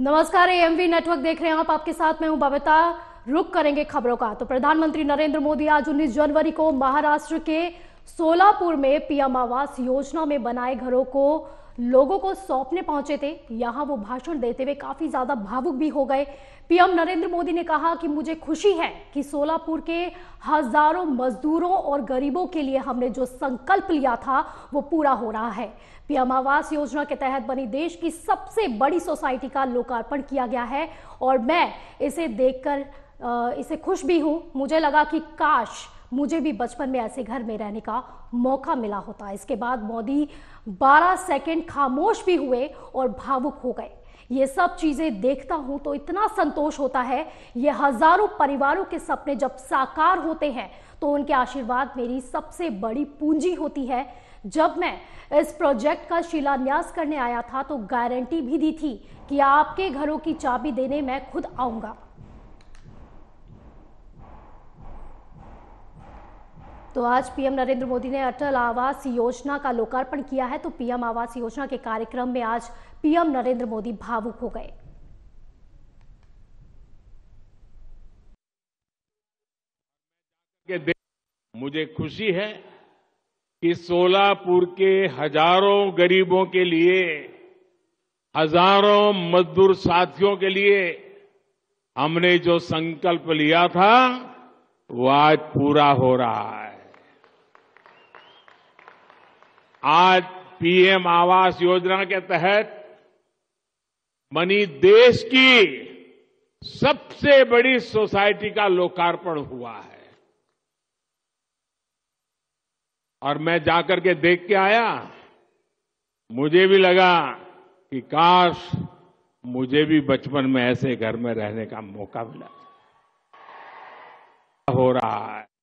नमस्कार AMV network देख रहे हैं आप आपके साथ मैं हूं बबिता रुक करेंगे खबरों का तो प्रधानमंत्री नरेंद्र मोदी आज 19 जनवरी को महाराष्ट्र के सोलापुर में पीएम आवास योजना में बनाए घरों को लोगों को सौंपने पहुंचे थे यहां वो भाषण देते हुए काफी ज्यादा भावुक भी हो गए पीएम नरेंद्र मोदी ने कहा कि मुझे खुशी है कि सोलापुर के हजारों मजदूरों और गरीबों के लिए हमने जो संकल्प लिया था वो पूरा हो रहा है पीएम आवास योजना के तहत बनी देश की सबसे बड़ी सोसाइटी का लोकार्पण किया गया है और मैं इसे देखकर इसे खुश भी हूं मुझे लगा कि काश मुझे भी बचपन में ऐसे घर में रहने का मौका मिला होता इसके बाद मोदी 12 सेकंड खामोश भी हुए और भावुक हो गए ये सब चीजें देखता हूं तो इतना संतोष होता है ये हजारों परिवारों के सपने जब साकार होते हैं तो उनके आशीर्वाद मेरी सबसे बड़ी पूंजी होती है जब मैं इस प्रोजेक्ट का शिलान्यास करने आया था तो गारंटी भी दी थी कि आपके घरों की चाबी देने मैं खुद आऊंगा तो आज पीएम नरेंद्र मोदी ने अटल आवास योजना का लोकार्पण किया है तो पीएम आवास योजना के कार्यक्रम में आज पीएम नरेंद्र मोदी भावुक हो गए मुझे खुशी है कि सोलापुर के हजारों गरीबों के लिए हजारों मजदूर साथियों के लिए हमने जो संकल्प लिया था वो आज पूरा हो रहा है आज पीएम आवास योजना के तहत मनी देश की सबसे बड़ी सोसाइटी का लोकार्पण हुआ है और मैं जाकर के देख के आया मुझे भी लगा कि काश मुझे भी बचपन में ऐसे घर में रहने का मौका मिला हो रहा है